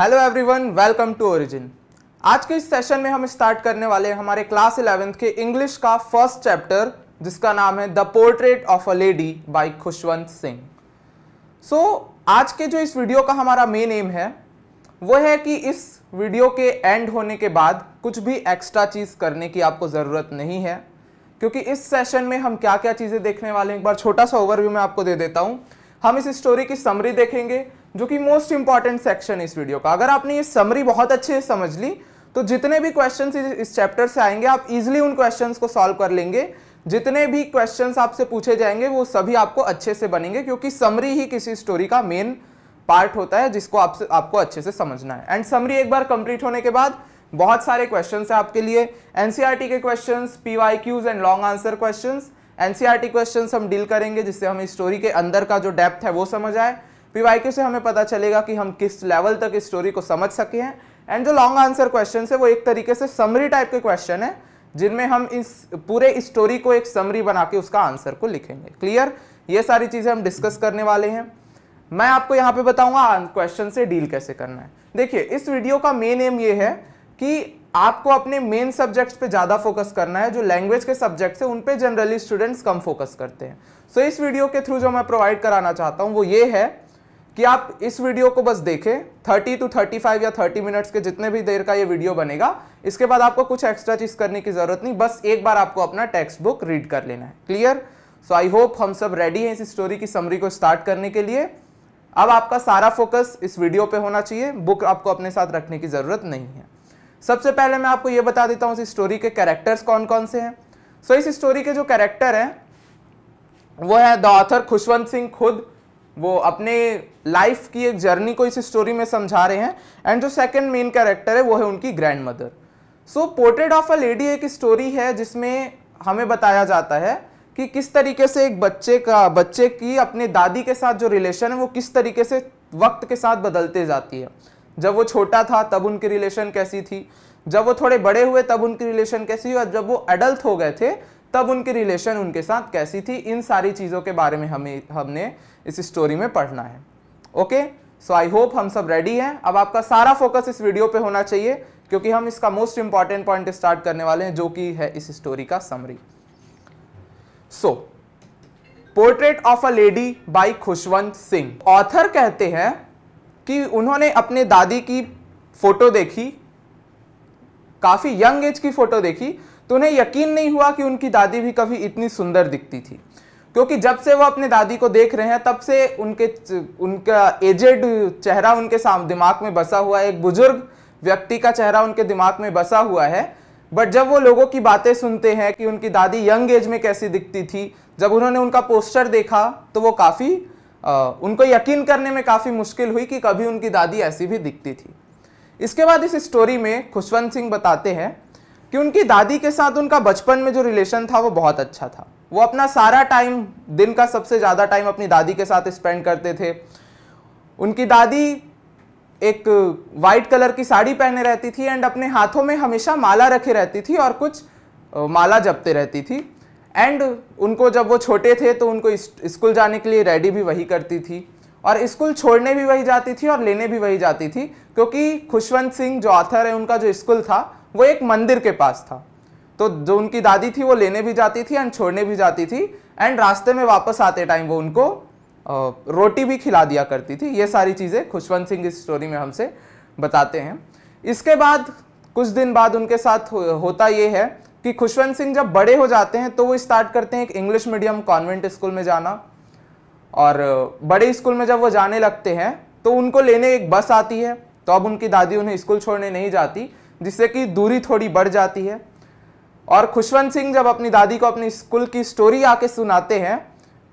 Hello everyone welcome to Origin आज के इस सेशन में हम स्टार्ट करने वाले हमारे क्लास इलेवेंथ के इंग्लिश का फर्स्ट चैप्टर जिसका नाम है the portrait of a lady by Khushwant Singh so आज के जो इस वीडियो का हमारा मेन एम है वो है कि इस वीडियो के एंड होने के बाद कुछ भी एक्स्ट्रा चीज़ करने की आपको ज़रूरत नहीं है क्योंकि इस सेशन में हम क्या क्या चीज़ें देखने वाले हैं एक बार छोटा सा ओवरव्यू मैं आपको दे देता हूँ हम इस स्टोरी की समरी देखेंगे जो कि मोस्ट इंपॉर्टेंट सेक्शन इस वीडियो का अगर आपने ये समरी बहुत अच्छे से समझ ली तो जितने भी क्वेश्चन इस चैप्टर से आएंगे आप इजिली उन क्वेश्चन को सॉल्व कर लेंगे जितने भी क्वेश्चन आपसे पूछे जाएंगे वो सभी आपको अच्छे से बनेंगे क्योंकि समरी ही किसी स्टोरी का मेन पार्ट होता है जिसको आपसे आपको अच्छे से समझना है एंड समरी एक बार कंप्लीट होने के बाद बहुत सारे क्वेश्चन है आपके लिए एनसीईआरटी e के question quiz and long answer question NCERT question हम डील करेंगे जिससे हमें स्टोरी के अंदर का जो डेप्थ है वो समझ आए पीवाईक्यू से हमें पता चलेगा कि हम किस लेवल तक इस स्टोरी को समझ सके हैं एंड जो लॉन्ग आंसर क्वेश्चन है वो एक तरीके से समरी टाइप के क्वेश्चन है जिनमें हम इस पूरे स्टोरी को एक समरी बना के उसका आंसर को लिखेंगे क्लियर ये सारी चीज़ें हम डिस्कस करने वाले हैं मैं आपको यहाँ पे बताऊंगा क्वेश्चन से डील कैसे करना है देखिए इस वीडियो का मेन एम ये है कि आपको अपने मेन सब्जेक्ट्स पे ज़्यादा फोकस करना है जो लैंग्वेज के सब्जेक्ट्स हैं उन पे जनरली स्टूडेंट्स कम फोकस करते हैं सो so, इस वीडियो के थ्रू जो मैं प्रोवाइड कराना चाहता हूँ वो ये है कि आप इस वीडियो को बस देखें 30 टू 35 या 30 मिनट्स के जितने भी देर का ये वीडियो बनेगा इसके बाद आपको कुछ एक्स्ट्रा चीज़ करने की ज़रूरत नहीं बस एक बार आपको अपना टेक्स्ट बुक रीड कर लेना है क्लियर सो आई होप हम सब रेडी हैं इस स्टोरी की समरी को स्टार्ट करने के लिए अब आपका सारा फोकस इस वीडियो पे होना चाहिए बुक आपको अपने साथ रखने की ज़रूरत नहीं है सबसे पहले मैं आपको ये बता देता हूँ इस स्टोरी के कैरेक्टर्स कौन कौन से हैं सो so, इस स्टोरी के जो कैरेक्टर हैं वो है द ऑथर खुशवंत सिंह खुद वो अपने लाइफ की एक जर्नी को इस स्टोरी में समझा रहे हैं एंड जो सेकंड मेन कैरेक्टर है वो है उनकी grandmother so portrait of a lady एक स्टोरी है जिसमें हमें बताया जाता है कि किस तरीके से एक बच्चे का बच्चे की अपने दादी के साथ जो रिलेशन है वो किस तरीके से वक्त के साथ बदलते जाती है जब वो छोटा था तब उनकी रिलेशन कैसी थी जब वो थोड़े बड़े हुए तब उनकी रिलेशन कैसी हुई और जब वो एडल्ट हो गए थे तब उनकी रिलेशन उनके साथ कैसी थी इन सारी चीज़ों के बारे में हमें हमने इस स्टोरी में पढ़ना है ओके सो आई होप हम सब रेडी हैं अब आपका सारा फोकस इस वीडियो पे होना चाहिए क्योंकि हम इसका मोस्ट इंपॉर्टेंट पॉइंट स्टार्ट करने वाले हैं जो कि है इस स्टोरी का summary so portrait of a lady by Khushwant Singh author कहते हैं कि उन्होंने अपने दादी की फोटो देखी काफ़ी यंग एज की फोटो देखी तो उन्हें यकीन नहीं हुआ कि उनकी दादी भी कभी इतनी सुंदर दिखती थी क्योंकि जब से वो अपने दादी को देख रहे हैं तब से उनके उनका एजेड चेहरा उनके साम दिमाग में बसा हुआ है एक बुजुर्ग व्यक्ति का चेहरा उनके दिमाग में बसा हुआ है बट जब वो लोगों की बातें सुनते हैं कि उनकी दादी यंग एज में कैसी दिखती थी जब उन्होंने उनका पोस्टर देखा तो वो काफ़ी उनको यकीन करने में काफ़ी मुश्किल हुई कि कभी उनकी दादी ऐसी भी दिखती थी इसके बाद इस स्टोरी में खुशवंत सिंह बताते हैं कि उनकी दादी के साथ उनका बचपन में जो रिलेशन था वो बहुत अच्छा था वो अपना सारा टाइम दिन का सबसे ज़्यादा टाइम अपनी दादी के साथ स्पेंड करते थे उनकी दादी एक वाइट कलर की साड़ी पहने रहती थी एंड अपने हाथों में हमेशा माला रखे रहती थी और कुछ माला जपते रहती थी एंड उनको जब वो छोटे थे तो उनको स्कूल जाने के लिए रेडी भी वही करती थी और स्कूल छोड़ने भी वही जाती थी और लेने भी वही जाती थी क्योंकि खुशवंत सिंह जो ऑथर है उनका जो स्कूल था वो एक मंदिर के पास था तो जो उनकी दादी थी वो लेने भी जाती थी एंड छोड़ने भी जाती थी एंड रास्ते में वापस आते टाइम वो उनको रोटी भी खिला दिया करती थी ये सारी चीज़ें खुशवंत सिंह इस स्टोरी में हमसे बताते हैं इसके बाद कुछ दिन बाद उनके साथ होता ये है कि खुशवंत सिंह जब बड़े हो जाते हैं तो वो स्टार्ट करते हैं एक इंग्लिश मीडियम कॉन्वेंट स्कूल में जाना और बड़े स्कूल में जब वो जाने लगते हैं तो उनको लेने एक बस आती है तो अब उनकी दादी उन्हें स्कूल छोड़ने नहीं जाती जिससे कि दूरी थोड़ी बढ़ जाती है और खुशवंत सिंह जब अपनी दादी को अपनी स्कूल की स्टोरी आके सुनाते हैं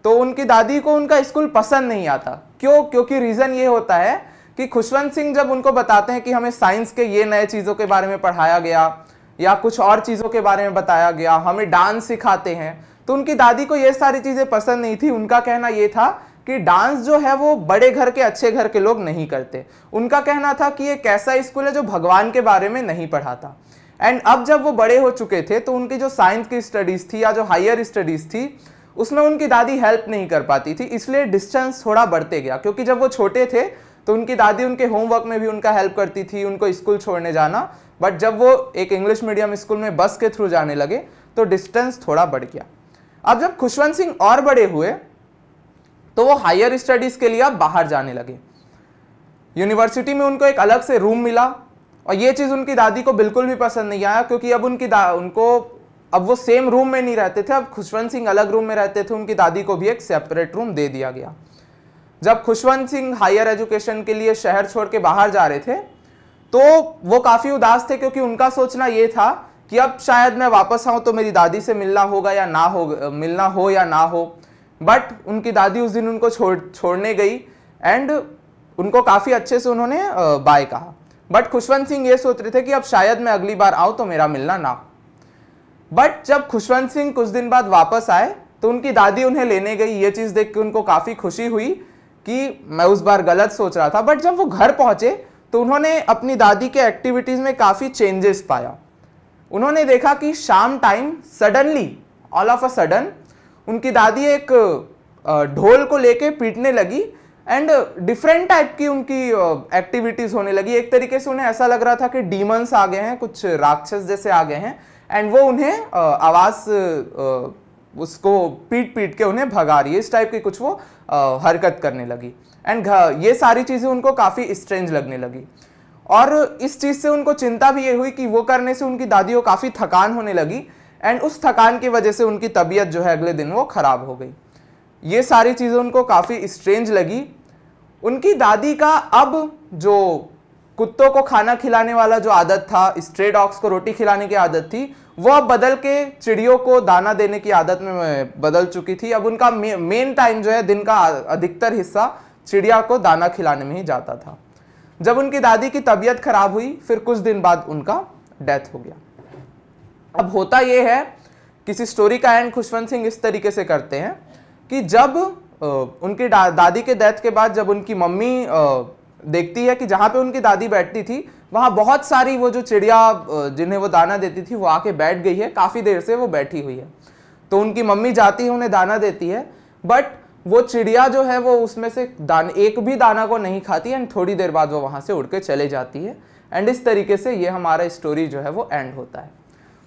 तो उनकी दादी को उनका स्कूल पसंद नहीं आता क्यों क्योंकि रीज़न ये होता है कि खुशवंत सिंह जब उनको बताते हैं कि हमें साइंस के ये नए चीज़ों के बारे में पढ़ाया गया या कुछ और चीज़ों के बारे में बताया गया हमें डांस सिखाते हैं तो उनकी दादी को ये सारी चीज़ें पसंद नहीं थी उनका कहना ये था कि डांस जो है वो बड़े घर के अच्छे घर के लोग नहीं करते उनका कहना था कि एक ऐसा स्कूल है जो भगवान के बारे में नहीं पढ़ाता एंड अब जब वो बड़े हो चुके थे तो उनकी जो साइंस की स्टडीज़ थी या जो हायर स्टडीज़ थी उसमें उनकी दादी हेल्प नहीं कर पाती थी इसलिए डिस्टेंस थोड़ा बढ़ते गया क्योंकि जब वो छोटे थे तो उनकी दादी उनके होमवर्क में भी उनका हेल्प करती थी उनको स्कूल छोड़ने जाना बट जब वो एक इंग्लिश मीडियम स्कूल में बस के थ्रू जाने लगे तो डिस्टेंस थोड़ा बढ़ गया अब जब खुशवंत सिंह और बड़े हुए तो वो हायर स्टडीज़ के लिए अब बाहर जाने लगे यूनिवर्सिटी में उनको एक अलग से रूम मिला और ये चीज़ उनकी दादी को बिल्कुल भी पसंद नहीं आया क्योंकि अब उनकी उनको अब वो सेम रूम में नहीं रहते थे अब खुशवंत सिंह अलग रूम में रहते थे उनकी दादी को भी एक सेपरेट रूम दे दिया गया जब खुशवंत सिंह हायर एजुकेशन के लिए शहर छोड़ के बाहर जा रहे थे तो वो काफ़ी उदास थे क्योंकि उनका सोचना ये था कि अब शायद मैं वापस आऊँ तो मेरी दादी से मिलना होगा या ना हो मिलना हो या ना हो बट उनकी दादी उस दिन उनको छोड़ छोड़ने गई एंड उनको काफ़ी अच्छे से उन्होंने बाय कहा बट खुशवंत सिंह ये सोच रहे थे कि अब शायद मैं अगली बार आऊँ तो मेरा मिलना ना बट जब खुशवंत सिंह कुछ दिन बाद वापस आए तो उनकी दादी उन्हें लेने गई ये चीज़ देख के उनको काफ़ी खुशी हुई कि मैं उस बार गलत सोच रहा था बट जब वो घर पहुँचे तो उन्होंने अपनी दादी के एक्टिविटीज़ में काफ़ी चेंजेस पाया उन्होंने देखा कि शाम time suddenly all of a sudden उनकी दादी एक ढोल को लेके पीटने लगी एंड डिफरेंट टाइप की उनकी एक्टिविटीज़ होने लगी एक तरीके से उन्हें ऐसा लग रहा था कि डीमंस आ गए हैं कुछ राक्षस जैसे आ गए हैं एंड वो उन्हें आवाज़ उसको पीट पीट के उन्हें भगा रही है इस टाइप की कुछ वो हरकत करने लगी एंड ये सारी चीज़ें उनको काफ़ी स्ट्रेंज लगने लगी और इस चीज़ से उनको चिंता भी ये हुई कि वो करने से उनकी दादी को काफ़ी थकान होने लगी एंड उस थकान की वजह से उनकी तबीयत जो है अगले दिन वो ख़राब हो गई ये सारी चीज़ें उनको काफ़ी स्ट्रेंज लगी उनकी दादी का अब जो कुत्तों को खाना खिलाने वाला जो आदत था स्ट्रे डॉग्स को रोटी खिलाने की आदत थी वो अब बदल के चिड़ियों को दाना देने की आदत में बदल चुकी थी अब उनका मेन टाइम जो है दिन का अधिकतर हिस्सा चिड़िया को दाना खिलाने में ही जाता था जब उनकी दादी की तबीयत खराब हुई फिर कुछ दिन बाद उनका डेथ हो गया अब होता ये है किसी स्टोरी का एंड खुशवंत सिंह इस तरीके से करते हैं कि जब उनके डा, दादी के डेथ के बाद जब उनकी मम्मी देखती है कि जहाँ पे उनकी दादी बैठती थी वहाँ बहुत सारी वो जो चिड़िया जिन्हें वो दाना देती थी वो आके बैठ गई है काफ़ी देर से वो बैठी हुई है तो उनकी मम्मी जाती है उन्हें दाना देती है बट वो चिड़िया जो है वो उसमें से दान एक भी दाना को नहीं खाती एंड थोड़ी देर बाद वो वहाँ से उड़ के चले जाती है एंड इस तरीके से ये हमारा स्टोरी जो है वो एंड होता है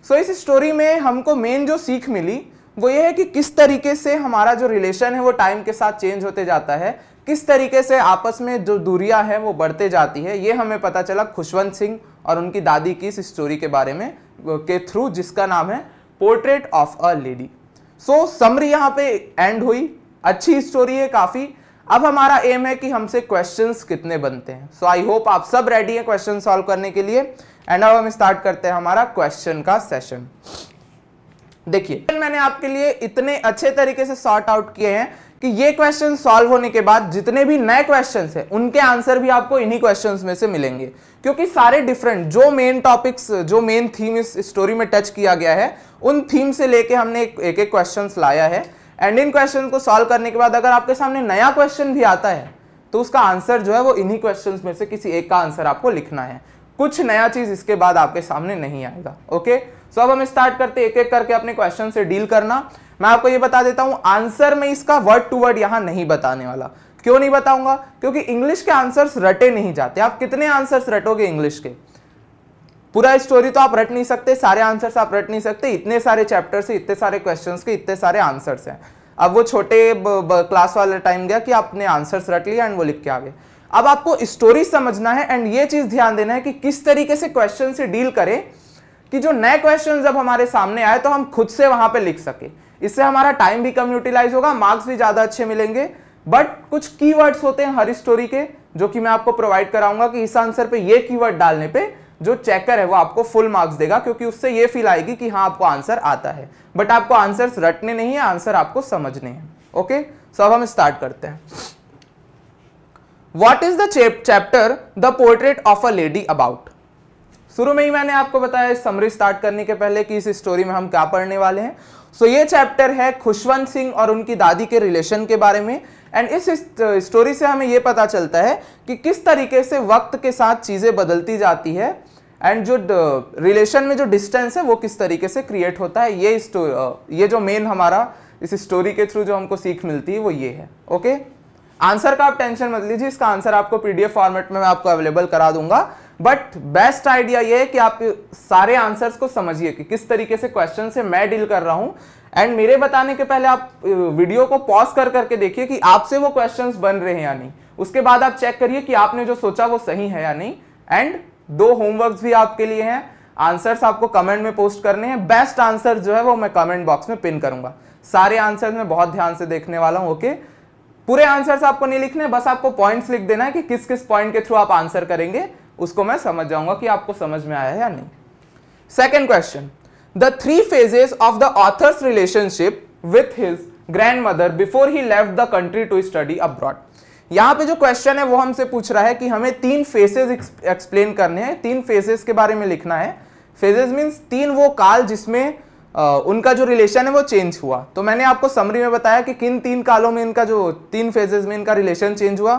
सो so, इस स्टोरी में हमको मेन जो सीख मिली वो ये है कि किस तरीके से हमारा जो रिलेशन है वो टाइम के साथ चेंज होते जाता है किस तरीके से आपस में जो दूरियां हैं वो बढ़ते जाती है ये हमें पता चला खुशवंत सिंह और उनकी दादी की इस स्टोरी के बारे में के थ्रू जिसका नाम है portrait of a lady so summary यहाँ पे एंड हुई अच्छी स्टोरी है काफ़ी अब हमारा एम है कि हमसे क्वेश्चंस कितने बनते हैं सो आई होप आप सब रेडी हैं क्वेश्चन सॉल्व करने के लिए एंड अब हम स्टार्ट करते हैं हमारा क्वेश्चन का सेशन देखिए मैंने आपके लिए इतने अच्छे तरीके से सॉर्ट आउट किए हैं कि ये क्वेश्चन सॉल्व होने के बाद जितने भी नए क्वेश्चन हैं उनके आंसर भी आपको इन्हीं क्वेश्चन में से मिलेंगे क्योंकि सारे डिफरेंट जो मेन टॉपिक्स जो मेन थीम इस स्टोरी में टच किया गया है उन थीम से लेके हमने एक एक क्वेश्चन लाया है एंड इन क्वेश्चन को सॉल्व करने के बाद अगर आपके सामने नया क्वेश्चन भी आता है तो उसका आंसर जो है वो इन्हीं क्वेश्चन में से किसी एक का आंसर आपको लिखना है कुछ नया चीज इसके बाद आपके सामने नहीं आएगा ओके सो अब हम स्टार्ट करते एक एक करके अपने क्वेश्चन से डील करना मैं आपको ये बता देता हूं आंसर में इसका वर्ड टू वर्ड यहां नहीं बताने वाला क्यों नहीं बताऊंगा क्योंकि इंग्लिश के आंसर्स रटे नहीं जाते आप कितने आंसर्स रटोगे इंग्लिश के पूरा स्टोरी तो आप रट नहीं सकते सारे आंसर्स आप रट नहीं सकते इतने सारे चैप्टर से इतने सारे क्वेश्चंस के इतने सारे आंसर्स हैं अब वो छोटे क्लास वाला टाइम गया कि आपने आंसर्स रट लिया एंड वो लिख के आ गए अब आपको स्टोरी समझना है एंड ये चीज ध्यान देना है कि किस तरीके से क्वेश्चन से डील करें कि जो नए क्वेश्चन जब हमारे सामने आए तो हम खुद से वहां पर लिख सके इससे हमारा टाइम भी कम यूटिलाइज होगा मार्क्स भी ज्यादा अच्छे मिलेंगे बट कुछ की होते हैं हर स्टोरी के जो कि मैं आपको प्रोवाइड कराऊंगा कि इस आंसर पे ये की डालने पे जो चेकर है वो आपको फुल मार्क्स देगा क्योंकि उससे ये फील आएगी कि हाँ आपको आंसर आता है बट आपको आंसर्स रटने नहीं है आंसर आपको समझने हैं ओके सो अब हम स्टार्ट करते हैं what is the chapter the portrait of a lady about शुरू में ही मैंने आपको बताया समरी स्टार्ट करने के पहले कि इस स्टोरी में हम क्या पढ़ने वाले हैं सो so, ये चैप्टर है खुशवंत सिंह और उनकी दादी के रिलेशन के बारे में एंड इस स्टोरी से हमें ये पता चलता है कि किस तरीके से वक्त के साथ चीज़ें बदलती जाती है एंड जो रिलेशन में जो डिस्टेंस है वो किस तरीके से क्रिएट होता है ये स्टोरी ये जो मेन हमारा इस स्टोरी के थ्रू जो हमको सीख मिलती है वो ये है ओके okay? आंसर का आप टेंशन मत लीजिए इसका आंसर आपको पीडीएफ फॉर्मेट में मैं आपको अवेलेबल करा दूंगा बट बेस्ट आइडिया ये है कि आप सारे आंसर्स को समझिए कि किस तरीके से क्वेश्चन से मैं डील कर रहा हूं एंड मेरे बताने के पहले आप वीडियो को पॉज कर करके देखिए कि आपसे वो क्वेश्चन बन रहे हैं या नहीं उसके बाद आप चेक करिए कि आपने जो सोचा वो सही है या नहीं एंड दो होमवर्क भी आपके लिए हैं आंसर्स आपको कमेंट में पोस्ट करने हैं बेस्ट आंसर जो है वो मैं कमेंट बॉक्स में पिन करूंगा सारे आंसर मैं बहुत ध्यान से देखने वाला हूं ओके okay? पूरे आंसर्स आपको नहीं लिखने बस आपको पॉइंट्स लिख देना है कि किस किस पॉइंट के थ्रू आप आंसर करेंगे उसको मैं समझ जाऊंगा कि आपको समझ में आया है या नहीं second question the three phases of the author's relationship with his grandmother before he left the country to study abroad यहाँ पे जो क्वेश्चन है वो हमसे पूछ रहा है कि हमें तीन फेजेस एक्सप्लेन करने हैं तीन फेजेस के बारे में लिखना है फेजेस मीन्स तीन वो काल जिसमें उनका जो रिलेशन है वो चेंज हुआ तो मैंने आपको समरी में बताया कि किन तीन कालों में इनका जो तीन फेजेज में इनका रिलेशन चेंज हुआ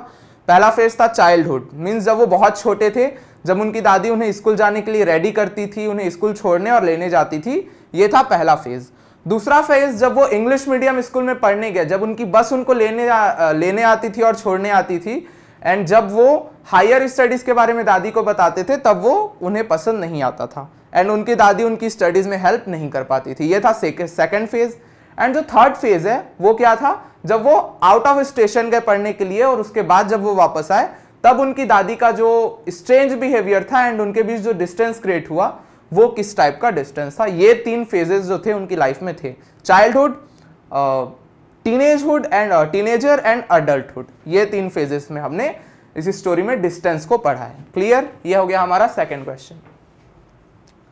पहला फेज था चाइल्डहुड मीन्स जब वो बहुत छोटे थे जब उनकी दादी उन्हें स्कूल जाने के लिए रेडी करती थी उन्हें स्कूल छोड़ने और लेने जाती थी ये था पहला फेज़ दूसरा फेज जब वो इंग्लिश मीडियम स्कूल में पढ़ने गए जब उनकी बस उनको लेने आ, लेने आती थी और छोड़ने आती थी एंड जब वो हायर स्टडीज़ के बारे में दादी को बताते थे तब वो उन्हें पसंद नहीं आता था एंड उनकी दादी उनकी स्टडीज़ में हेल्प नहीं कर पाती थी ये था सेकेंड फेज़ एंड जो थर्ड फेज़ है वो क्या था जब वो आउट ऑफ स्टेशन गए पढ़ने के लिए और उसके बाद जब वो वापस आए तब उनकी दादी का जो स्ट्रेंज बिहेवियर था एंड उनके बीच जो डिस्टेंस क्रिएट हुआ वो किस टाइप का डिस्टेंस था ये तीन फेजेस जो थे उनकी लाइफ में थे childhood teenagehood and teenager and adulthood ये तीन फेजेस में हमने इस स्टोरी में डिस्टेंस को पढ़ा है क्लियर ये हो गया हमारा सेकेंड क्वेश्चन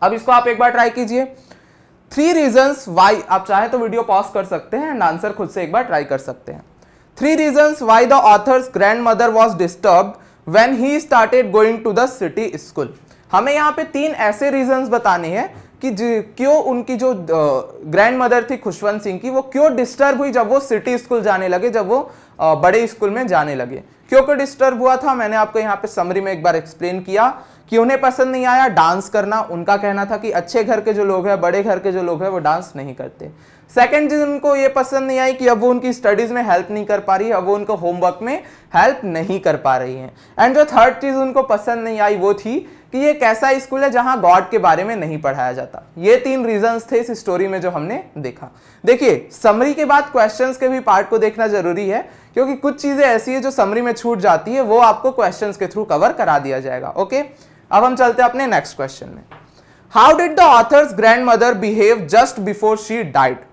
अब इसको आप एक बार ट्राई कीजिए थ्री रीजन्स वाई आप चाहे तो वीडियो पॉज कर सकते हैं एंड आंसर खुद से एक बार ट्राई कर सकते हैं three reasons why the author's grandmother was disturb when he started going to the city school हमें यहाँ पे तीन ऐसे रीजन्स बताने हैं कि क्यों उनकी जो ग्रैंड मदर थी खुशवंत सिंह की वो क्यों डिस्टर्ब हुई जब वो सिटी स्कूल जाने लगे जब वो बड़े स्कूल में जाने लगे क्योंकि डिस्टर्ब हुआ था मैंने आपको यहाँ पे समरी में एक बार एक्सप्लेन किया कि उन्हें पसंद नहीं आया डांस करना उनका कहना था कि अच्छे घर के जो लोग हैं बड़े घर के जो लोग हैं वो डांस नहीं करते सेकेंड चीज उनको ये पसंद नहीं आई कि अब वो उनकी स्टडीज में हेल्प नहीं कर पा रही अब वो उनको होमवर्क में हेल्प नहीं कर पा रही है एंड जो थर्ड चीज उनको पसंद नहीं आई वो थी कि ये ऐसा स्कूल है जहां गॉड के बारे में नहीं पढ़ाया जाता ये तीन रीजंस थे इस स्टोरी में जो हमने देखा देखिए समरी के बाद क्वेश्चंस के भी पार्ट को देखना जरूरी है क्योंकि कुछ चीजें ऐसी है जो समरी में छूट जाती है वो आपको क्वेश्चन के थ्रू कवर करा दिया जाएगा ओके अब हम चलते हैं अपने नेक्स्ट क्वेश्चन में how did the author's grandmother behave just before she died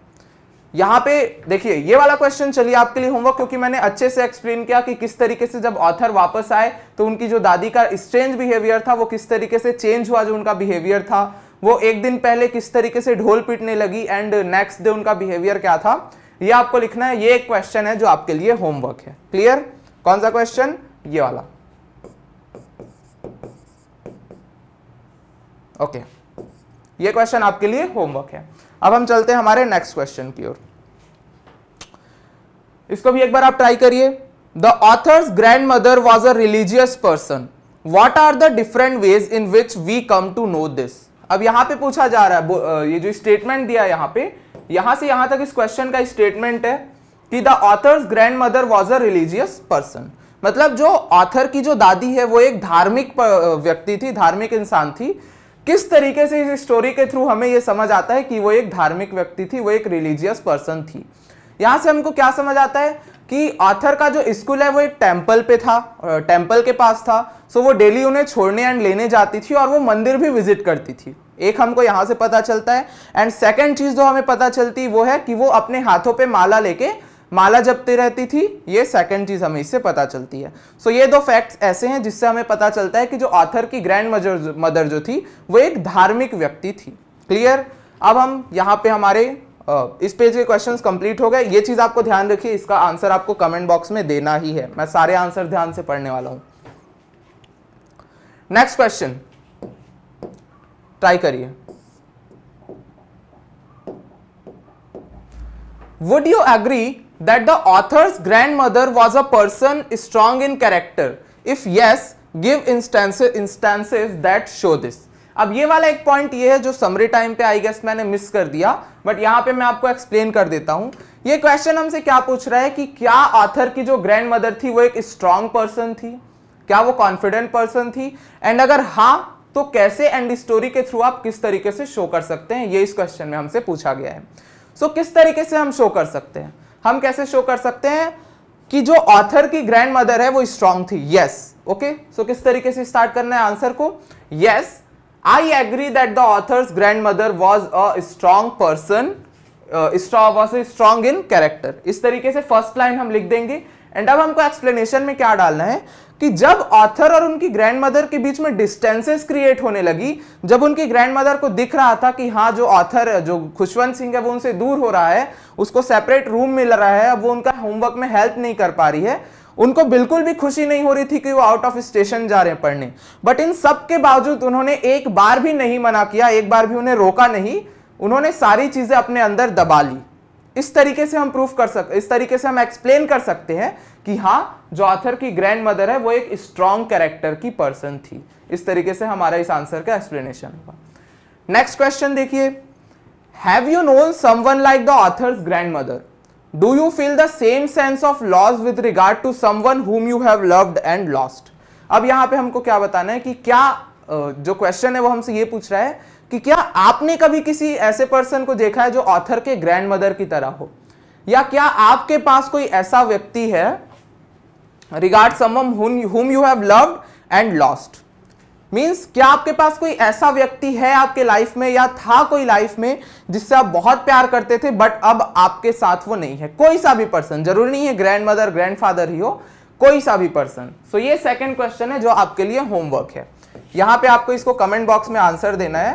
यहाँ पे देखिए ये वाला क्वेश्चन चलिए आपके लिए होमवर्क क्योंकि मैंने अच्छे से एक्सप्लेन किया कि किस तरीके से जब ऑथर वापस आए तो उनकी जो दादी का स्ट्रेंज बिहेवियर था वो किस तरीके से चेंज हुआ जो उनका बिहेवियर था वो एक दिन पहले किस तरीके से ढोल पीटने लगी एंड नेक्स्ट डे उनका बिहेवियर क्या था ये आपको लिखना है ये एक क्वेश्चन है जो आपके लिए होमवर्क है क्लियर कौन सा क्वेश्चन ये वाला ओके okay. ये क्वेश्चन आपके लिए होमवर्क है अब हम चलते हैं हमारे नेक्स्ट क्वेश्चन की ओर इसको भी एक बार आप ट्राई करिए the author's grandmother was a religious person what are the different ways in which we come to know this अब यहां पे पूछा जा रहा है ये जो स्टेटमेंट दिया है यहाँ पे यहां से यहां तक इस क्वेश्चन का स्टेटमेंट है कि the author's grandmother was a religious person मतलब जो ऑथर की जो दादी है वो एक धार्मिक व्यक्ति थी धार्मिक इंसान थी किस तरीके से इस स्टोरी के थ्रू हमें यह समझ आता है कि वो एक धार्मिक व्यक्ति थी वो एक रिलीजियस पर्सन थी यहाँ से हमको क्या समझ आता है कि ऑथर का जो स्कूल है वो एक टेम्पल पे था टेम्पल के पास था सो वो डेली उन्हें छोड़ने एंड लेने जाती थी और वो मंदिर भी विजिट करती थी एक हमको यहां से पता चलता है एंड सेकेंड चीज़ जो हमें पता चलती वो है कि वो अपने हाथों पे माला लेके माला जपती रहती थी ये सेकंड चीज़ हमें इससे पता चलती है सो so, ये दो फैक्ट्स ऐसे हैं जिससे हमें पता चलता है कि जो ऑथर की ग्रैंड मदर मदर जो थी वो एक धार्मिक व्यक्ति थी क्लियर अब हम यहाँ पे हमारे इस पेज के क्वेश्चंस कंप्लीट हो गए ये चीज़ आपको ध्यान रखिए इसका आंसर आपको कमेंट बॉक्स में देना ही है मैं सारे आंसर ध्यान से पढ़ने वाला हूं नेक्स्ट क्वेश्चन ट्राई करिए would you agree that the author's grandmother was a person strong in character? If yes, give instances instances that show this. अब ये वाला एक पॉइंट ये है जो समरी टाइम पे आई गेस मैंने मिस कर दिया बट यहाँ पे मैं आपको एक्सप्लेन कर देता हूँ ये क्वेश्चन हमसे क्या पूछ रहा है कि क्या ऑथर की जो ग्रैंड मदर थी वो एक स्ट्रांग पर्सन थी क्या वो कॉन्फिडेंट पर्सन थी एंड अगर हाँ तो कैसे एंड स्टोरी के थ्रू आप किस तरीके से शो कर सकते हैं ये इस क्वेश्चन में हमसे पूछा गया है सो so, किस तरीके से हम शो कर सकते हैं हम कैसे शो कर सकते हैं कि जो ऑथर की ग्रैंड मदर है वो स्ट्रांग थी यस ओके सो किस तरीके से स्टार्ट करना है आंसर को yes I agree that the author's grandmother was a strong person was strong in character इस तरीके से फर्स्ट लाइन हम लिख देंगे एंड अब हमको एक्सप्लेनेशन में क्या डालना है कि जब ऑथर और उनकी ग्रैंड मदर के बीच में डिस्टेंसेस क्रिएट होने लगी जब उनकी ग्रैंड मदर को दिख रहा था कि हाँ जो ऑथर जो खुशवंत सिंह है वो उनसे दूर हो रहा है उसको सेपरेट रूम मिल रहा है अब वो उनका होमवर्क में हेल्प नहीं कर पा रही है उनको बिल्कुल भी खुशी नहीं हो रही थी कि वो आउट ऑफ स्टेशन जा रहे हैं पढ़ने बट इन सब के बावजूद उन्होंने एक बार भी नहीं मना किया एक बार भी उन्हें रोका नहीं उन्होंने सारी चीज़ें अपने अंदर दबा ली इस तरीके से हम प्रूफ कर सक इस तरीके से हम एक्सप्लेन कर सकते हैं कि हाँ जो ऑथर की ग्रैंड मदर है वो एक स्ट्रॉन्ग कैरेक्टर की पर्सन थी इस तरीके से हमारा इस आंसर का एक्सप्लेनेशन होगा नेक्स्ट क्वेश्चन देखिए have you known one like the author's grandmother do you feel the same sense of loss with regard to someone whom you have loved and lost अब यहां पे हमको क्या बताना है कि क्या जो क्वेश्चन है वो हमसे ये पूछ रहा है कि क्या आपने कभी किसी ऐसे पर्सन को देखा है जो ऑथर के ग्रैंड मदर की तरह हो या क्या आपके पास कोई ऐसा व्यक्ति है regard someone whom you have loved and lost means क्या आपके पास कोई ऐसा व्यक्ति है आपके लाइफ में या था कोई लाइफ में जिससे आप बहुत प्यार करते थे बट अब आपके साथ वो नहीं है कोई सा भी पर्सन जरूरी नहीं है ग्रैंड मदर ग्रैंड फादर ही हो कोई सा भी पर्सन सो so, ये सेकेंड क्वेश्चन है जो आपके लिए होमवर्क है यहाँ पे आपको इसको कमेंट बॉक्स में आंसर देना है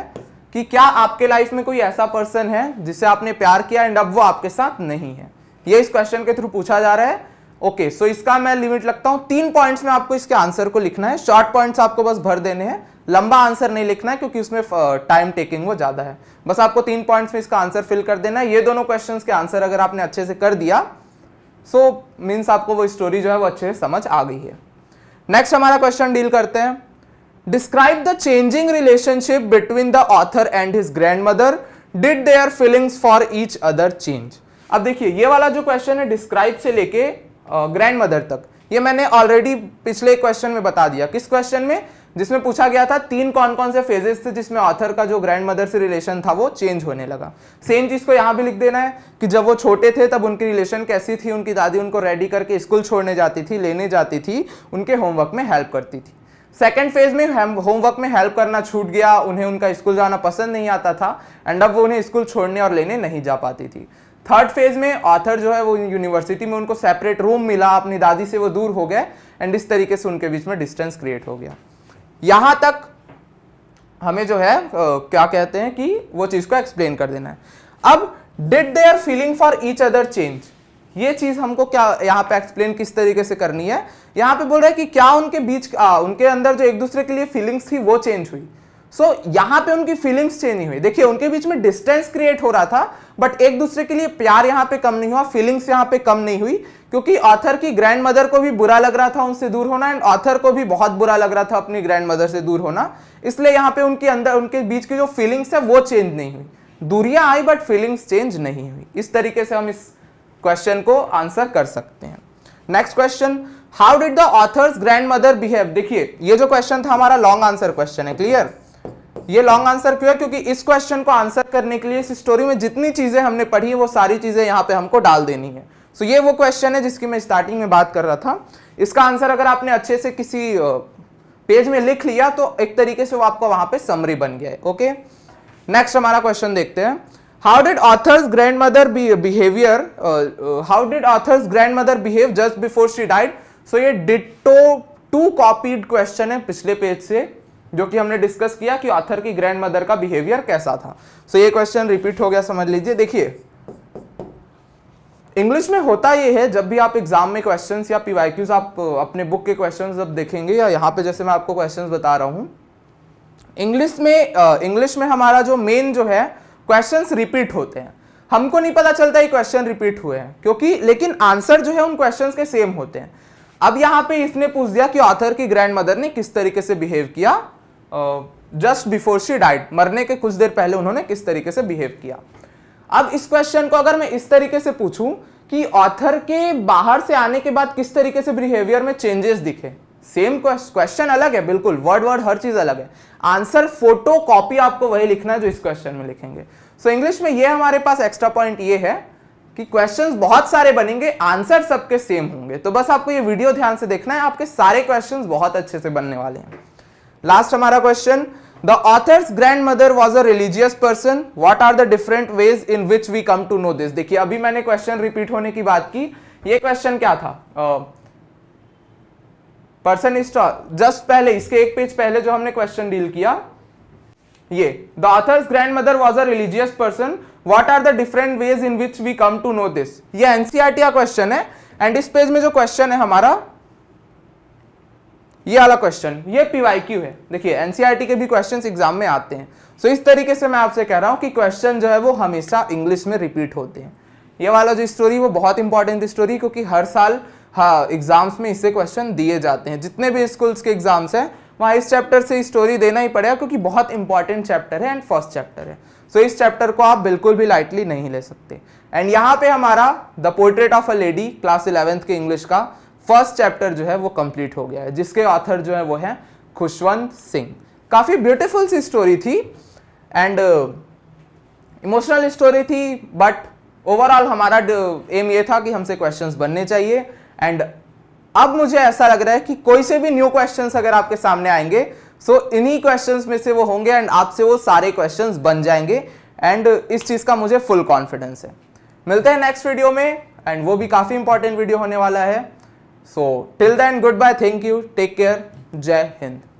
कि क्या आपके लाइफ में कोई ऐसा पर्सन है जिससे आपने प्यार किया एंड अब वो आपके साथ नहीं है ये इस क्वेश्चन के थ्रू पूछा जा रहा है ओके सो इसका मैं लिमिट लगता हूं तीन पॉइंट्स में आपको इसके आंसर को लिखना है शॉर्ट पॉइंट्स आपको बस भर देने हैं लंबा आंसर नहीं लिखना है क्योंकि उसमें टाइम टेकिंग वो ज़्यादा है बस आपको तीन पॉइंट्स में इसका आंसर फिल कर देना है ये दोनों क्वेश्चंस के आंसर अगर आपने अच्छे से कर दिया सो so, मीन्स आपको वो स्टोरी जो है वो अच्छे से समझ आ गई है नेक्स्ट हमारा क्वेश्चन डील करते हैं describe the changing relationship between the author and his grandmother did their feelings for each other change अब देखिए ये वाला जो क्वेश्चन है डिस्क्राइब से लेके ग्रैंड मदर तक ये मैंने ऑलरेडी पिछले क्वेश्चन में बता दिया किस क्वेश्चन में जिसमें पूछा गया था तीन कौन कौन से फेजेस थे जिसमें ऑथर का जो ग्रैंड मदर से रिलेशन था वो चेंज होने लगा सेम चीज़ को यहां भी लिख देना है कि जब वो छोटे थे तब उनकी रिलेशन कैसी थी उनकी दादी उनको रेडी करके स्कूल छोड़ने जाती थी लेने जाती थी उनके होमवर्क में हेल्प करती थी सेकेंड फेज में होमवर्क में हेल्प करना छूट गया उन्हें उनका स्कूल जाना पसंद नहीं आता था एंड अब वो उन्हें स्कूल छोड़ने और लेने नहीं जा पाती थी थर्ड फेज में ऑथर जो है वो यूनिवर्सिटी में उनको सेपरेट रूम मिला अपनी दादी से वो दूर हो गए एंड इस तरीके से उनके बीच में डिस्टेंस क्रिएट हो गया यहाँ तक हमें जो है uh, क्या कहते हैं कि वो चीज़ को एक्सप्लेन कर देना है अब did their feeling for each other change ये चीज़ हमको क्या यहाँ पे एक्सप्लेन किस तरीके से करनी है यहाँ पे बोल रहा है कि क्या उनके बीच आ, उनके अंदर जो एक दूसरे के लिए फीलिंग्स थी वो चेंज हुई सो so, यहां पे उनकी फीलिंग्स चेंज नहीं हुई देखिए उनके बीच में डिस्टेंस क्रिएट हो रहा था बट एक दूसरे के लिए प्यार यहां पे कम नहीं हुआ फीलिंग्स यहां पे कम नहीं हुई क्योंकि ऑथर की ग्रैंड मदर को भी बुरा लग रहा था उनसे दूर होना एंड ऑथर को भी बहुत बुरा लग रहा था अपनी ग्रैंड मदर से दूर होना इसलिए यहां पर उनके अंदर उनके बीच की जो फीलिंग्स है वो चेंज नहीं हुई दूरिया आई बट फीलिंग्स चेंज नहीं हुई इस तरीके से हम इस क्वेश्चन को आंसर कर सकते हैं next question how did the author's grandmother behave देखिए ये जो क्वेश्चन था हमारा लॉन्ग आंसर क्वेश्चन है क्लियर ये लॉन्ग आंसर क्यों है क्योंकि इस क्वेश्चन को आंसर करने के लिए इस स्टोरी में जितनी चीजें हमने पढ़ी है वो सारी चीजें यहाँ पे हमको डाल देनी है सो so, ये वो क्वेश्चन है जिसकी मैं स्टार्टिंग में बात कर रहा था इसका आंसर अगर आपने अच्छे से किसी पेज में लिख लिया तो एक तरीके से वो आपका वहां पे समरी बन गया है ओके नेक्स्ट हमारा क्वेश्चन देखते हैं how did author's grandmother behaviour how did author's grandmother behave just before she died so ये डिटो टू कॉपीड क्वेश्चन है पिछले पेज से जो कि हमने डिस्कस किया कि ऑथर की ग्रैंड मदर का बिहेवियर कैसा था सो so, ये क्वेश्चन रिपीट हो गया समझ लीजिए देखिए इंग्लिश में होता ये है जब भी आप एग्जाम में क्वेश्चंस या पीवाईक्यूज आप अपने बुक के क्वेश्चंस जब देखेंगे या यहाँ पे जैसे मैं आपको क्वेश्चन बता रहा हूँ इंग्लिश में इंग्लिश में हमारा जो मेन जो है क्वेश्चन रिपीट होते हैं हमको नहीं पता चलता ये क्वेश्चन रिपीट हुए हैं क्योंकि लेकिन आंसर जो है उन क्वेश्चन के सेम होते हैं अब यहाँ पे इसने पूछ दिया कि ऑथर की ग्रैंड मदर ने किस तरीके से बिहेव किया जस्ट बिफोर शी डाइट मरने के कुछ देर पहले उन्होंने किस तरीके से बिहेव किया अब इस क्वेश्चन को अगर मैं इस तरीके से पूछूं कि ऑथर के बाहर से आने के बाद किस तरीके से बिहेवियर में चेंजेस दिखे सेम क्वेश्चन अलग है बिल्कुल वर्ड वर्ड हर चीज अलग है आंसर फोटो कॉपी आपको वही लिखना है जो इस क्वेश्चन में लिखेंगे सो so, इंग्लिश में ये हमारे पास एक्स्ट्रा पॉइंट ये है कि क्वेश्चंस बहुत सारे बनेंगे आंसर सबके सेम होंगे तो बस आपको ये वीडियो ध्यान से देखना है आपके सारे क्वेश्चंस बहुत अच्छे से बनने वाले हैं लास्ट हमारा question the author's grandmother was a religious person what are the different ways in which we come to know this देखिए अभी मैंने क्वेश्चन रिपीट होने की बात की ये क्वेश्चन क्या था पर्सन इस्टॉ जस्ट पहले इसके एक पेज पहले जो हमने क्वेश्चन डील किया ये the author's grandmother was a religious person what are the different ways in which we come to know this ये एनसीआरटी e का क्वेश्चन है एंड इस पेज में जो क्वेश्चन है हमारा ये वाला क्वेश्चन ये पीवाईक्यू है देखिए एनसीईआरटी e के भी क्वेश्चंस एग्जाम में आते हैं सो so, इस तरीके से मैं आपसे कह रहा हूँ कि क्वेश्चन जो है वो हमेशा इंग्लिश में रिपीट होते हैं ये वाला जो स्टोरी वो बहुत इंपॉर्टेंट स्टोरी क्योंकि हर साल हाँ एग्जाम्स में इससे क्वेश्चन दिए जाते हैं जितने भी स्कूल्स के एग्जाम्स हैं वहाँ इस चैप्टर से स्टोरी देना ही पड़ेगा क्योंकि बहुत इंपॉर्टेंट चैप्टर है एंड फर्स्ट चैप्टर है सो so, इस चैप्टर को आप बिल्कुल भी लाइटली नहीं ले सकते एंड यहाँ पे हमारा the portrait of a lady class eleventh के इंग्लिश का फर्स्ट चैप्टर जो है वो कंप्लीट हो गया है जिसके ऑथर जो है वो है खुशवंत सिंह काफ़ी ब्यूटीफुल सी स्टोरी थी एंड इमोशनल स्टोरी थी बट ओवरऑल हमारा एम uh, ये था कि हमसे क्वेश्चंस बनने चाहिए एंड अब मुझे ऐसा लग रहा है कि कोई से भी न्यू क्वेश्चंस अगर आपके सामने आएंगे सो so इन्हीं क्वेश्चंस में से वो होंगे एंड आपसे वो सारे क्वेश्चंस बन जाएंगे एंड इस चीज़ का मुझे फुल कॉन्फिडेंस है मिलते हैं नेक्स्ट वीडियो में एंड वो भी काफ़ी इंपॉर्टेंट वीडियो होने वाला है so till then goodbye thank you take care जय हिंद